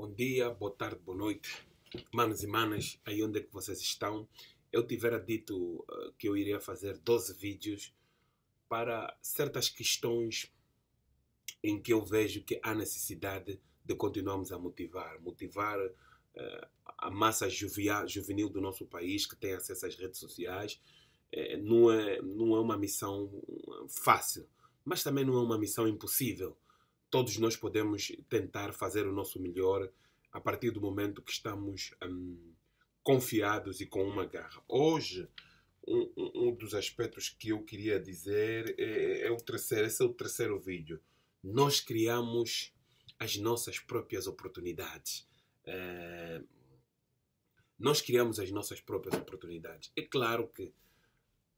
Bom dia, boa tarde, boa noite, manos e manas, aí onde é que vocês estão. Eu tivera dito eh, que eu iria fazer 12 vídeos para certas questões em que eu vejo que há necessidade de continuarmos a motivar, motivar eh, a massa juvenil do nosso país que tem acesso às redes sociais. Eh, não, é, não é uma missão fácil, mas também não é uma missão impossível todos nós podemos tentar fazer o nosso melhor a partir do momento que estamos hum, confiados e com uma garra. Hoje, um, um, dos aspectos que eu queria dizer é, é, o terceiro, esse é o terceiro vídeo. Nós criamos as nossas próprias oportunidades. É, nós criamos as nossas próprias oportunidades. É claro que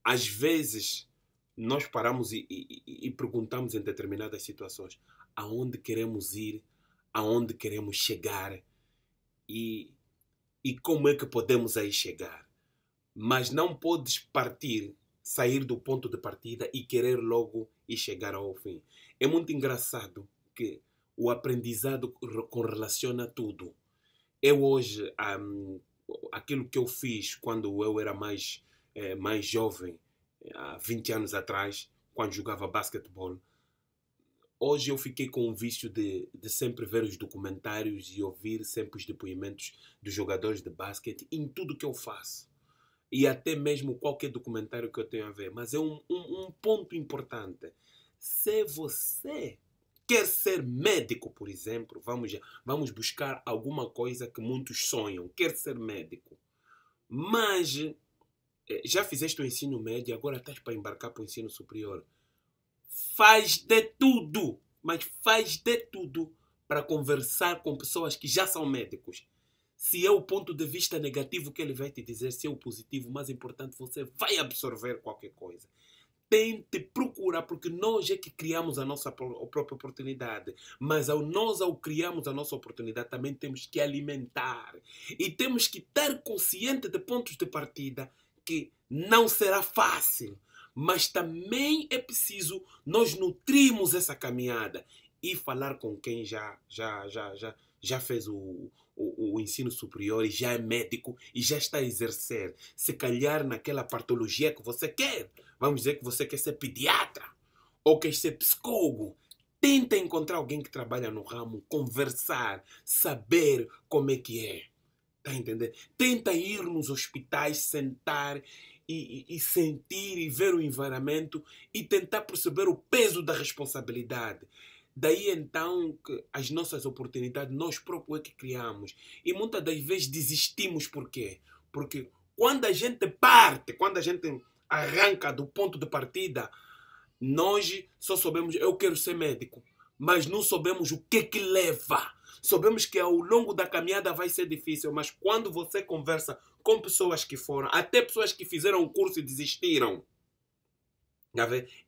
às vezes nós paramos e, e, e perguntamos em determinadas situações: aonde queremos ir, aonde queremos chegar e, e como é que podemos aí chegar. Mas não podes partir, sair do ponto de partida e querer logo e chegar ao fim. É muito engraçado que o aprendizado correlaciona tudo. Eu hoje, um, aquilo que eu fiz quando eu era mais, eh, mais jovem, há 20 anos atrás, quando jogava basquetebol, hoje eu fiquei com o vício de, de sempre ver os documentários e ouvir sempre os depoimentos dos jogadores de basquete em tudo que eu faço. E até mesmo qualquer documentário que eu tenha a ver. Mas é um, um, um ponto importante. Se você quer ser médico, por exemplo, vamos, vamos buscar alguma coisa que muitos sonham, quer ser médico. Mas eh, já fizeste o ensino médio, agora estás para embarcar para o ensino superior faz de tudo, mas faz de tudo para conversar com pessoas que já são médicos. Se é o ponto de vista negativo que ele vai te dizer, se é o positivo, mais importante, você vai absorver qualquer coisa. Tente procurar, porque nós é que criamos a nossa própria oportunidade. Mas ao nós, ao criarmos a nossa oportunidade, também temos que alimentar. E temos que estar consciente de pontos de partida que não será fácil mas também é preciso nós nutrirmos essa caminhada e falar com quem já já já já já fez o, o, o, ensino superior e já é médico e já está a exercer. Se calhar naquela patologia que você quer. Vamos dizer que você quer ser pediatra ou quer ser psicólogo. Tenta encontrar alguém que trabalha no ramo, conversar, saber como é que é. Tá entendendo? Tenta ir nos hospitais, sentar e, e, sentir e ver o envaramento e tentar perceber o peso da responsabilidade. Daí então que as nossas oportunidades nós próprios é que criamos. E muitas das vezes desistimos por quê? Porque quando a gente parte, quando a gente arranca do ponto de partida, nós só sabemos, eu quero ser médico, mas não sabemos o que é que leva Sabemos que ao longo da caminhada vai ser difícil, mas quando você conversa com pessoas que foram, até pessoas que fizeram o curso e desistiram,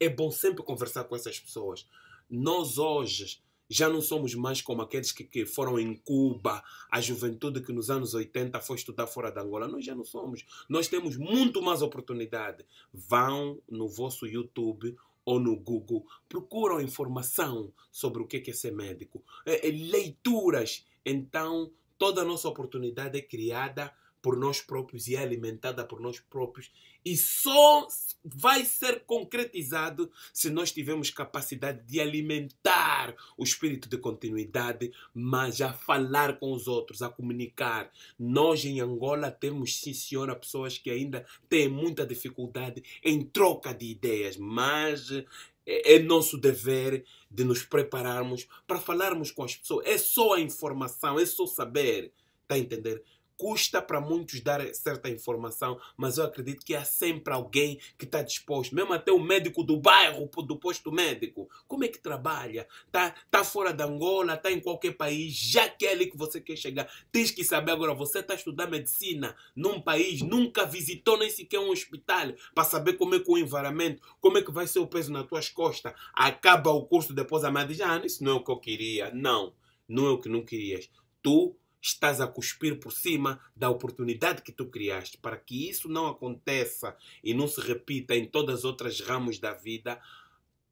é bom sempre conversar com essas pessoas. Nós hoje já não somos mais como aqueles que, que, foram em Cuba, a juventude que nos anos 80 foi estudar fora da Angola. Nós já não somos. Nós temos muito mais oportunidade. Vão no vosso YouTube ou no Google, procuram informação sobre o que é, é ser médico, é, é leituras. Então, toda a nossa oportunidade é criada por nós próprios e é alimentada por nós próprios e só vai ser concretizado se nós tivermos capacidade de alimentar o espírito de continuidade, mas a falar com os outros, a comunicar. Nós em Angola temos, sim senhora, pessoas que ainda têm muita dificuldade em troca de ideias, mas é, é nosso dever de nos prepararmos para falarmos com as pessoas. É só a informação, é só saber. Está a entender? Custa para muitos dar certa informação, mas eu acredito que há sempre alguém que está disposto, mesmo até o médico do bairro, do posto médico. Como é que trabalha? Tá, tá fora da Angola, tá em qualquer país, já que é ali que você quer chegar. Tens que saber agora, você está a estudar medicina num país, nunca visitou nem sequer um hospital, para saber como é que o envaramento, como é que vai ser o peso nas tuas costas. Acaba o curso, depois a mãe diz, ah, isso não é o que eu queria. Não, não é o que não querias. Tu estás a cuspir por cima da oportunidade que tu criaste. Para que isso não aconteça e não se repita em todas as outras ramos da vida,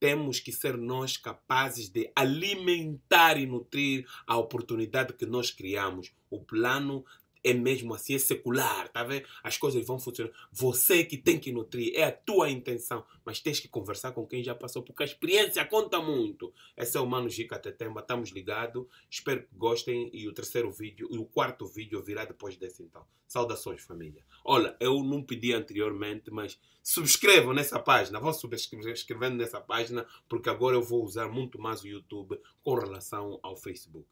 temos que ser nós capazes de alimentar e nutrir a oportunidade que nós criamos, o plano é mesmo assim, é secular, tá vendo? As coisas vão funcionar. Você que tem que nutrir, é a tua intenção, mas tens que conversar com quem já passou, porque a experiência conta muito. Esse é o Mano Gica Tetemba, estamos ligados, espero que gostem e o terceiro vídeo e o quarto vídeo virá depois desse então. Saudações, família. Olha, eu não pedi anteriormente, mas subscrevam nessa página, vão subscrevendo nessa página, porque agora eu vou usar muito mais o YouTube com relação ao Facebook.